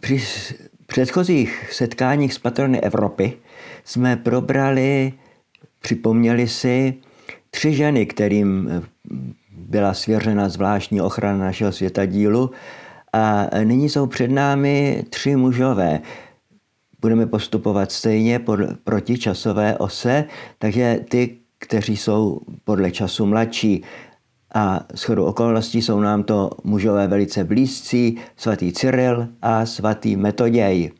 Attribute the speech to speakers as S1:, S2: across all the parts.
S1: Při předchozích setkáních s patrony Evropy jsme probrali, připomněli si tři ženy, kterým eh, byla svěřena zvláštní ochrana našeho světa dílu. A eh, nyní jsou před námi tři mužové. Budeme postupovat stejně pod, proti časové ose, takže ty, kteří jsou podle času mladší, a shodou okolností jsou nám to mužové velice blízcí, svatý Cyril a svatý Metoděj.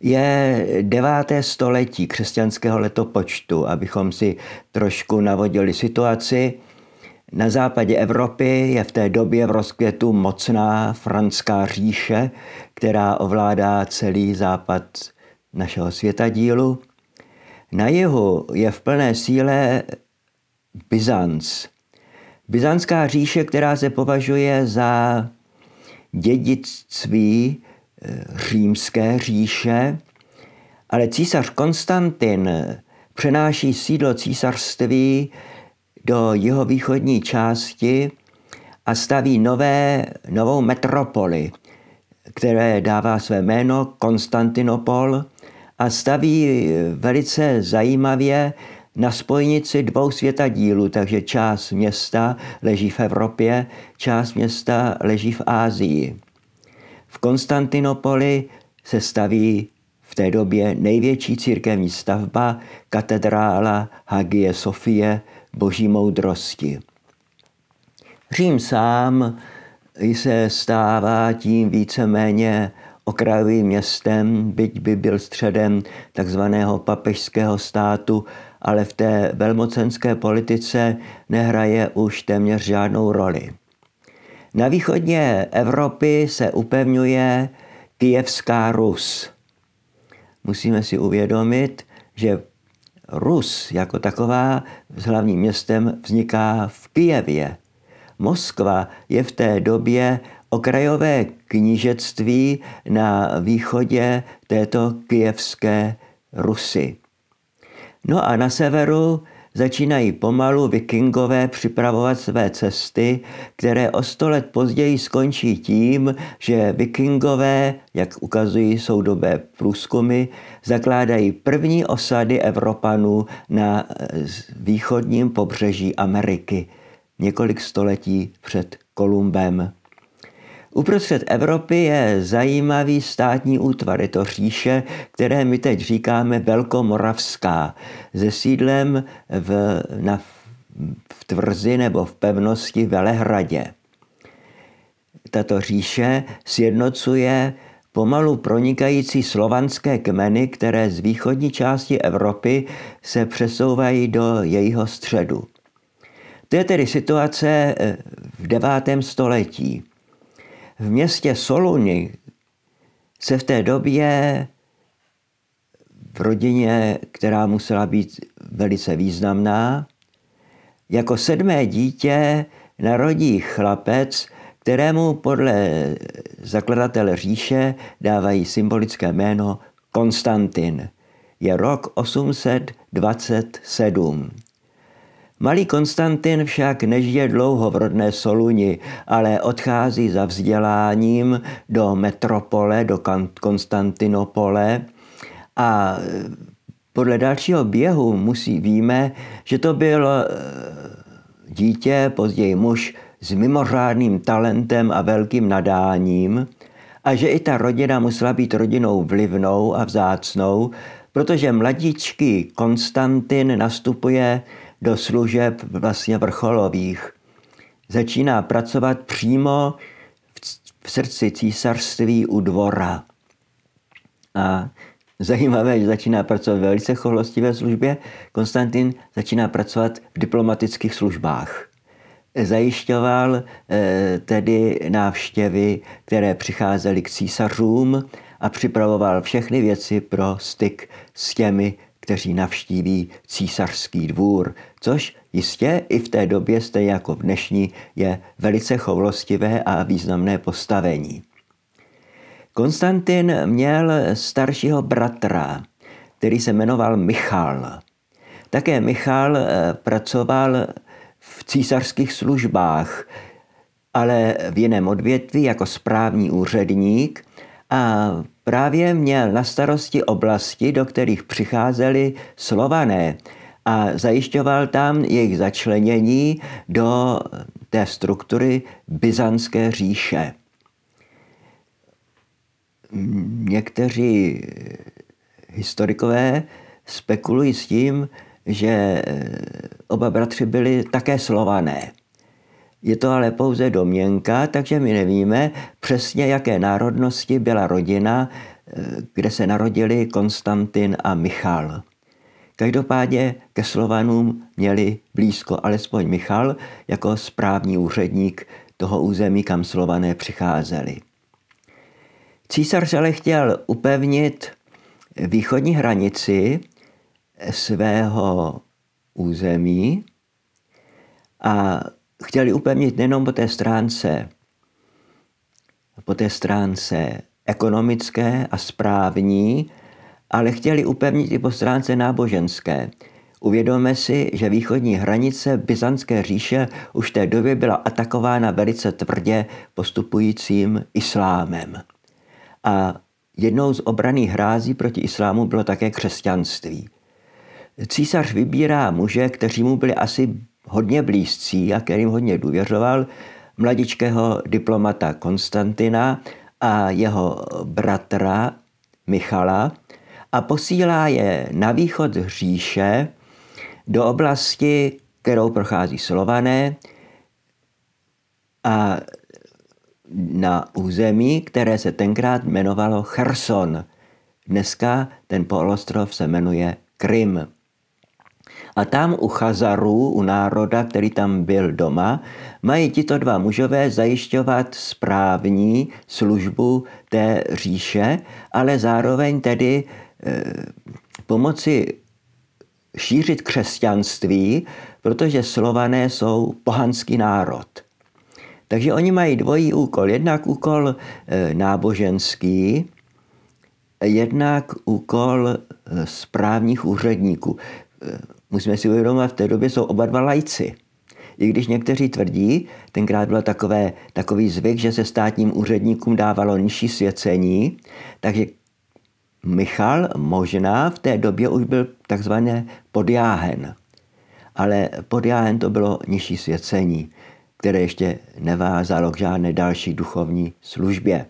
S1: Je deváté století křesťanského letopočtu, abychom si trošku navodili situaci. Na západě Evropy je v té době v rozkvětu mocná franská říše, která ovládá celý západ našeho světadílu. Na jihu je v plné síle Byzanc – Byzantská říše, která se považuje za dědictví eh, římské říše, ale císař Konstantin eh, přenáší sídlo císařství do jeho východní části a staví nové, novou metropoli, které dává své jméno Konstantinopol a staví eh, velice zajímavě na spojnici dvou světadílů, takže část města leží v Evropě, část města leží v Ázii. V Konstantinopoli se staví v té době největší církevní stavba katedrála Hagie Sofie boží moudrosti. Řím sám se stává tím víceméně okrajovým městem, byť by byl středem takzvaného papežského státu, ale v té velmocenské politice nehraje už téměř žádnou roli. Na východně Evropy se upevňuje Kijevská Rus. Musíme si uvědomit, že Rus jako taková s hlavním městem vzniká v Kijevě. Moskva je v té době Okrajové knížectví na východě této kijevské Rusy. No a na severu začínají pomalu vikingové připravovat své cesty, které o sto let později skončí tím, že vikingové, jak ukazují soudobé průzkumy, zakládají první osady Evropanů na eh, východním pobřeží Ameriky několik století před Kolumbem. Uprostřed Evropy je zajímavý státní útvar. Je to říše, které my teď říkáme Velkomoravská, se sídlem v, na, v tvrzi nebo v pevnosti Velehradě. Tato říše sjednocuje pomalu pronikající slovanské kmeny, které z východní části Evropy se přesouvají do jejího středu. To je tedy situace eh, v devátém století v městě Soluni se v té době v rodině, která musela být velice významná, jako sedmé dítě narodí chlapec, kterému podle zakladatele říše dávají symbolické jméno Konstantin. Je rok 827. Malý Konstantin však nežije dlouho v rodné Soluni, ale odchází za vzděláním do metropole, do Konstantinopole a eh, podle dalšího běhu musí víme, že to byl eh, dítě, později muž s mimořádným talentem a velkým nadáním a že i ta rodina musela být rodinou vlivnou a vzácnou, protože mladíčký Konstantin nastupuje do služeb vlastně vrcholových. Začíná pracovat přímo v srdci císařství u dvora. A zajímavé, že začíná pracovat ve velice choulostivé službě. Konstantin začíná pracovat v diplomatických službách. Zajišťoval e, tedy návštěvy, které přicházely k císařům a připravoval všechny věci pro styk s těmi kteří navštíví císařský dvůr, což jistě i v té době, stejně jako v dnešní, je velice chovlostivé a významné postavení. Konstantin měl staršího bratra, který se jmenoval Michal. Také Michal eh, pracoval v císařských službách, ale v jiném odvětví jako správní úředník a právě měl na starosti oblasti, do kterých přicházeli slované a zajišťoval tam jejich začlenění do té struktury Byzantské říše. Někteří historikové spekulují s tím, že oba bratři byli také slované. Je to ale pouze domněnka, takže my nevíme přesně, jaké národnosti byla rodina, eh, kde se narodili Konstantin a Michal. Každopádně ke Slovanům měli blízko alespoň Michal jako správní úředník toho území, kam Slované přicházeli. Císař ale chtěl upevnit východní hranici svého území a chtěli upevnit nejenom po té stránce, po té stránce ekonomické a správní, ale chtěli upevnit i po stránce náboženské. Uvědomme si, že východní hranice Byzantské říše už v té době byla atakována velice tvrdě postupujícím islámem. A jednou z obraných hrází proti islámu bylo také křesťanství. Císař vybírá muže, kteří mu byli asi hodně blízcí a kterým hodně důvěřoval, mladičkého diplomata Konstantina a jeho bratra Michala a posílá je na východ říše do oblasti, kterou prochází Slované a na území, které se tenkrát jmenovalo Cherson. Dneska ten poloostrov se jmenuje Krym. A tam u Chazarů, u národa, který tam byl doma, mají tito dva mužové zajišťovat správní službu té říše, ale zároveň tedy e, pomoci šířit křesťanství, protože slované jsou pohanský národ. Takže oni mají dvojí úkol. Jednak úkol e, náboženský, jednak úkol eh, správních úředníků musíme si uvědomit, v té době jsou oba dva lajci. I když někteří tvrdí, tenkrát byl takové, takový zvyk, že se státním úředníkům dávalo nižší svěcení, takže Michal možná v té době už byl takzvaně podjáhen. Ale podjáhen to bylo nižší svěcení, které ještě nevázalo k žádné další duchovní službě.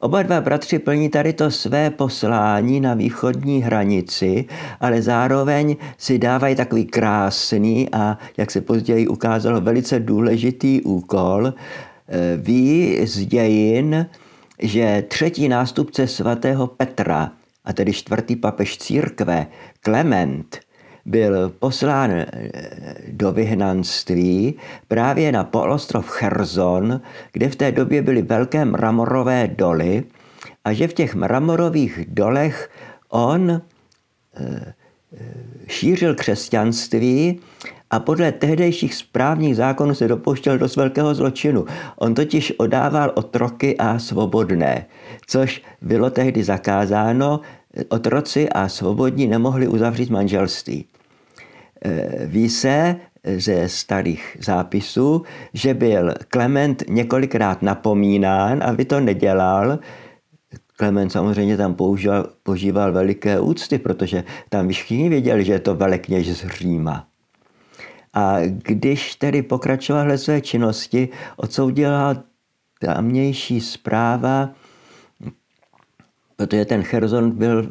S1: Oba dva bratři plní tady to své poslání na východní hranici, ale zároveň si dávají takový krásný a, jak se později ukázalo, velice důležitý úkol. Eh, Ví z dějin, že třetí nástupce svatého Petra, a tedy čtvrtý papež církve, Klement – byl poslán eh, do vyhnanství právě na polostrov Cherzon, kde v té době byly velké mramorové doly a že v těch mramorových dolech on eh, eh, šířil křesťanství a podle tehdejších správních zákonů se dopouštěl dost velkého zločinu. On totiž odával otroky a svobodné, což bylo tehdy zakázáno, otroci a svobodní nemohli uzavřít manželství. Eh, ví se eh, ze starých zápisů, že byl Klement několikrát napomínán, aby to nedělal. Klement samozřejmě tam používal, požíval veliké úcty, protože tam všichni věděli, že je to velekněž z Říma. A když tedy pokračoval ve své činnosti, odsoudila tamnější zpráva, protože ten Herzon byl,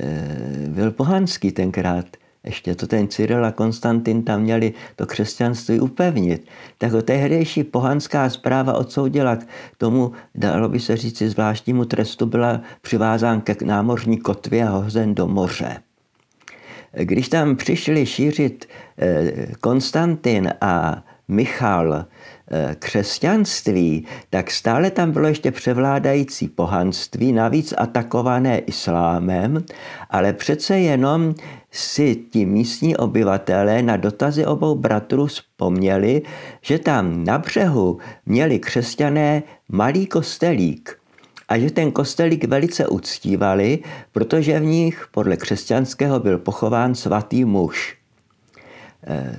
S1: eh, byl pohanský tenkrát, ještě to ten Cyril a Konstantin tam měli to křesťanství upevnit, tak ho tehdejší pohanská zpráva odsoudila k tomu, dalo by se říci, zvláštnímu trestu, byla přivázán k námořní kotvě a hozen do moře. Když tam přišli šířit eh, Konstantin a Michal Eh, křesťanství, tak stále tam bylo ještě převládající pohanství, navíc atakované islámem, ale přece jenom si ti místní obyvatelé na dotazy obou bratrů vzpomněli, že tam na břehu měli křesťané malý kostelík a že ten kostelík velice uctívali, protože v nich podle křesťanského byl pochován svatý muž eh,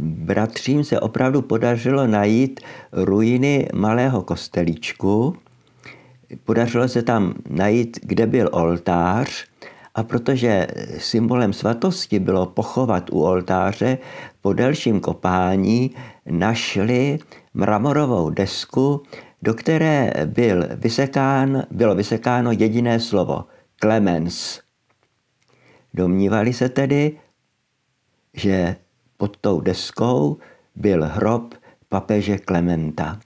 S1: bratřím se opravdu podařilo najít ruiny malého kostelíčku. Podařilo se tam najít, kde byl oltář, a protože symbolem svatosti bylo pochovat u oltáře, po delším kopání našli mramorovou desku, do které byl vysekán, bylo vysekáno jediné slovo – Clemens. Domnívali se tedy, že pod tou deskou byl hrob papeže Klementa.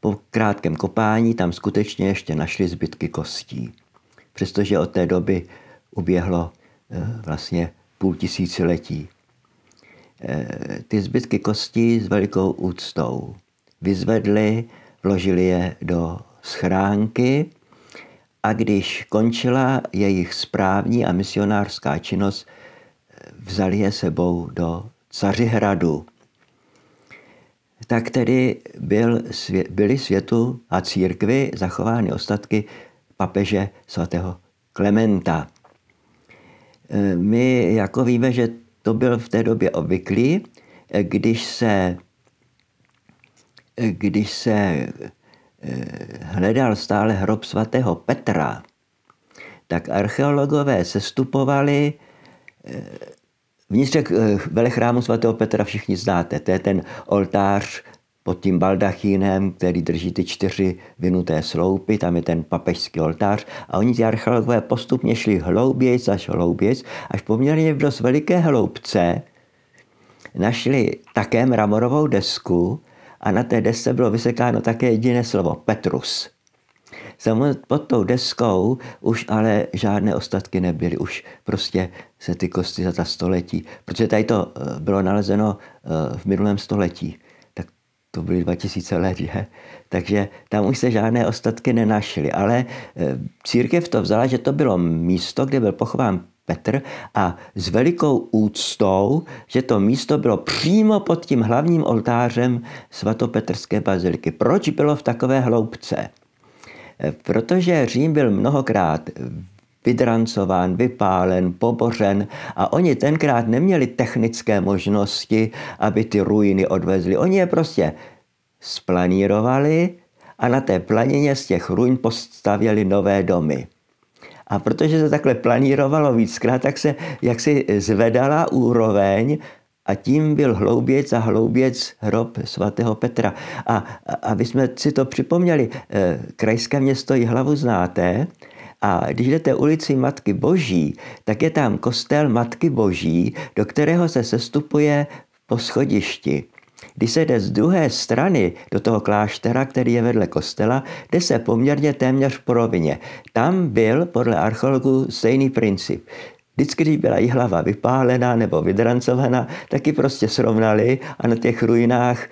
S1: Po krátkém kopání tam skutečně ještě našli zbytky kostí. Přestože od té doby uběhlo eh, vlastně půl tisíciletí. Eh, ty zbytky kostí s velikou úctou vyzvedli, vložili je do schránky a když končila jejich správní a misionářská činnost, vzali je sebou do Cařihradu. Tak tedy byl, byly světu a církvi zachovány ostatky papeže svatého Klementa. E, my jako víme, že to byl v té době obvyklý, když se, když se e, hledal stále hrob svatého Petra, tak archeologové sestupovali Vnitřek eh, velechrámu svatého Petra všichni znáte. To je ten oltář pod tím baldachínem, který drží ty čtyři vynuté sloupy, tam je ten papežský oltář a oni ty archeologové postupně šli hloubějc až hloubějc, až poměrně v dost veliké hloubce našli také mramorovou desku a na té desce bylo vysekáno také jediné slovo Petrus pod tou deskou už ale žádné ostatky nebyly, už prostě se ty kosti za ta století, protože tady to eh, bylo nalezeno eh, v minulém století, tak to byly 2000 let, že? Takže tam už se žádné ostatky nenašly, ale eh, církev to vzala, že to bylo místo, kde byl pochován Petr a s velikou úctou, že to místo bylo přímo pod tím hlavním oltářem svatopetrské baziliky. Proč bylo v takové hloubce? protože Řím byl mnohokrát vydrancován, vypálen, pobořen a oni tenkrát neměli technické možnosti, aby ty ruiny odvezli. Oni je prostě splanírovali a na té planině z těch ruin postavili nové domy. A protože se takhle planírovalo víckrát, tak se jaksi zvedala úroveň a tím byl hlouběc a hlouběc hrob svatého Petra. A, a aby jsme si to připomněli, e, krajské město hlavu znáte, a když jdete ulici Matky Boží, tak je tam kostel Matky Boží, do kterého se sestupuje po schodišti. Když se jde z druhé strany do toho kláštera, který je vedle kostela, jde se poměrně téměř v porovině. Tam byl podle archeologů stejný princip. Vždycky, když byla jí hlava vypálená nebo vydrancovaná, tak ji prostě srovnali a na těch ruinách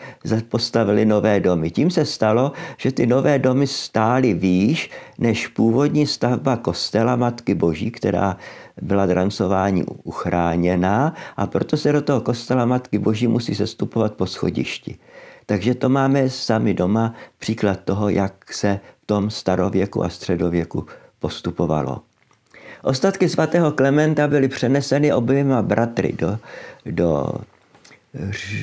S1: postavili nové domy. Tím se stalo, že ty nové domy stály výš než původní stavba kostela Matky Boží, která byla drancování uchráněná a proto se do toho kostela Matky Boží musí sestupovat po schodišti. Takže to máme sami doma příklad toho, jak se v tom starověku a středověku postupovalo. Ostatky svatého Klementa byly přeneseny oběma bratry do, do,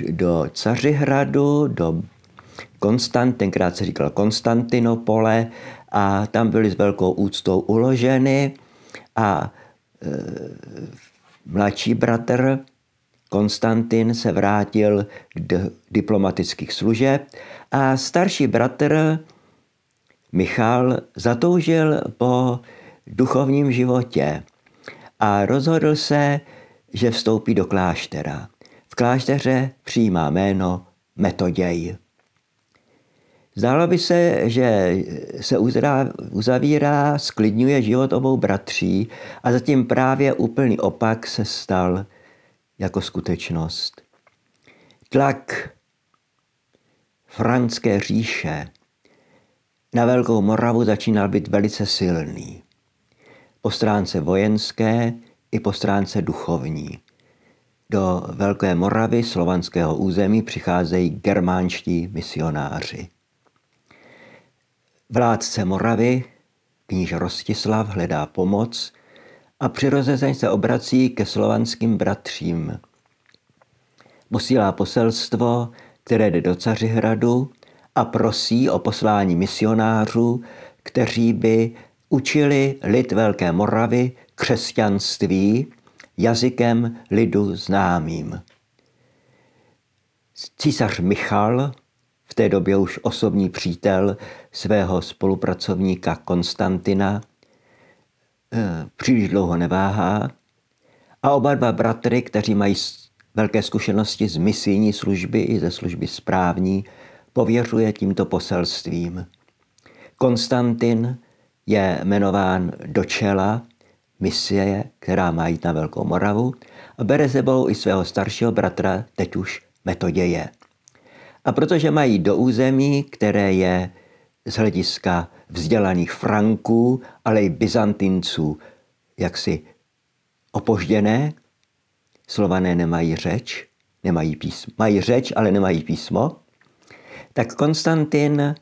S1: do Cařihradu, do Konstant, tenkrát se říkal Konstantinopole a tam byly s velkou úctou uloženy a e, mladší bratr Konstantin se vrátil do diplomatických služeb a starší bratr Michal zatoužil po duchovním životě a rozhodl se, že vstoupí do kláštera. V klášteře přijímá jméno Metoděj. Zdálo by se, že se uzavírá, sklidňuje život obou bratří a zatím právě úplný opak se stal jako skutečnost. Tlak franské říše na Velkou Moravu začínal být velice silný po stránce vojenské i po stránce duchovní. Do Velké Moravy slovanského území přicházejí germánští misionáři. Vládce Moravy, kníž Rostislav, hledá pomoc a přirozeně se obrací ke slovanským bratřím. Posílá poselstvo, které jde do Cařihradu a prosí o poslání misionářů, kteří by učili lid Velké Moravy křesťanství jazykem lidu známým. Císař Michal, v té době už osobní přítel svého spolupracovníka Konstantina, eh, příliš dlouho neváhá a oba dva bratry, kteří mají velké zkušenosti z misijní služby i ze služby správní, pověřuje tímto poselstvím. Konstantin je jmenován do čela misie, která má jít na Velkou Moravu a bere sebou i svého staršího bratra, teď už metoděje. A protože mají do území, které je z hlediska vzdělaných Franků, ale i Byzantinců, jaksi opožděné, Slované nemají řeč, nemají písmo, mají řeč, ale nemají písmo, tak Konstantin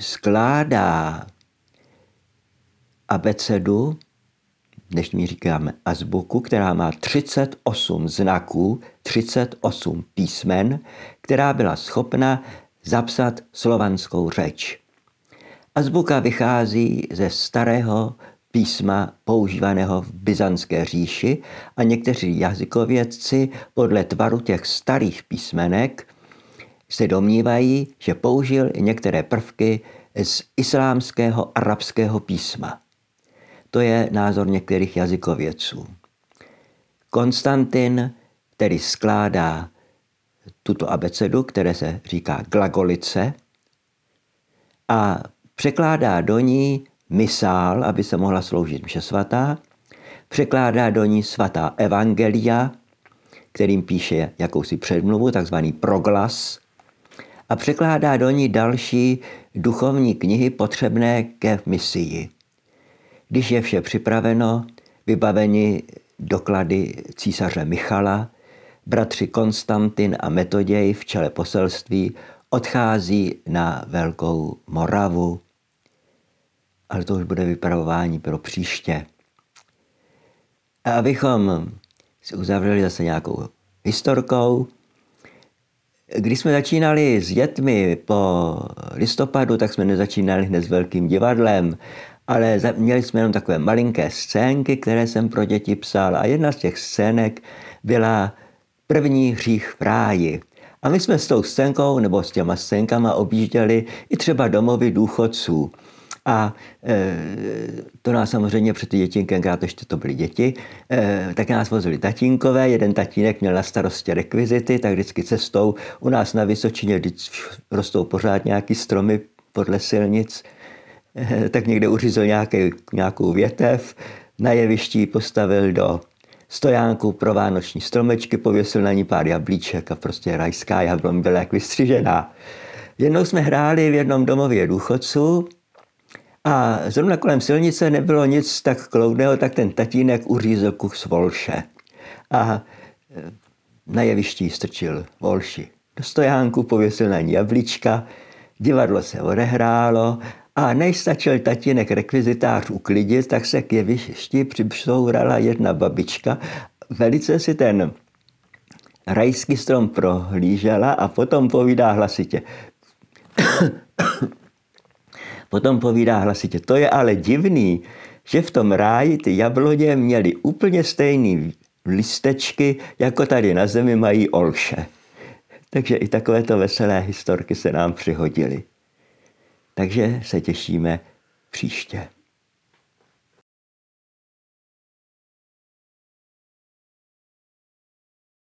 S1: skládá abecedu, než mi říkáme azbuku, která má 38 znaků, 38 písmen, která byla schopna zapsat slovanskou řeč. Azbuka vychází ze starého písma používaného v Byzantské říši a někteří jazykovědci podle tvaru těch starých písmenek se domnívají, že použil i některé prvky z islámského arabského písma. To je názor některých jazykovědců. Konstantin tedy skládá tuto abecedu, které se říká glagolice, a překládá do ní misál, aby se mohla sloužit mše svatá, překládá do ní svatá evangelia, kterým píše jakousi předmluvu, takzvaný proglas, a překládá do ní další duchovní knihy potřebné ke misii. Když je vše připraveno, vybaveni doklady císaře Michala, bratři Konstantin a Metoděj v čele poselství odchází na Velkou Moravu. Ale to už bude vypravování pro příště. A abychom si uzavřeli zase nějakou historkou, když jsme začínali s dětmi po listopadu, tak jsme nezačínali hned s velkým divadlem, ale měli jsme jenom takové malinké scénky, které jsem pro děti psal. A jedna z těch scének byla první hřích v ráji. A my jsme s tou scénkou nebo s těma scénkama objížděli i třeba domovy důchodců. A e, to nás samozřejmě před ty dětinkem, krát ještě to byly děti, e, tak nás vozili tatínkové, jeden tatínek měl na starosti rekvizity, tak vždycky cestou u nás na Vysočině rostou pořád nějaký stromy podle silnic, e, tak někde uřízl nějaký, nějakou větev, na jevišti postavil do stojánku pro vánoční stromečky, pověsil na ní pár jablíček a prostě rajská jablom byla jak vystřižená. Jednou jsme hráli v jednom domově důchodců, a zrovna kolem silnice nebylo nic tak kloudného, tak ten tatínek uřízl kus volše. A e, na jevišti strčil volši do stojánku, pověsil na ní jablíčka, divadlo se odehrálo a než stačil tatínek rekvizitář uklidit, tak se k jevišti přibřourala jedna babička. Velice si ten rajský strom prohlížela a potom povídá hlasitě. Potom povídá hlasitě, to je ale divný, že v tom ráji ty jabloně měly úplně stejný listečky, jako tady na zemi mají olše. Takže i takovéto veselé historky se nám přihodily. Takže se těšíme příště.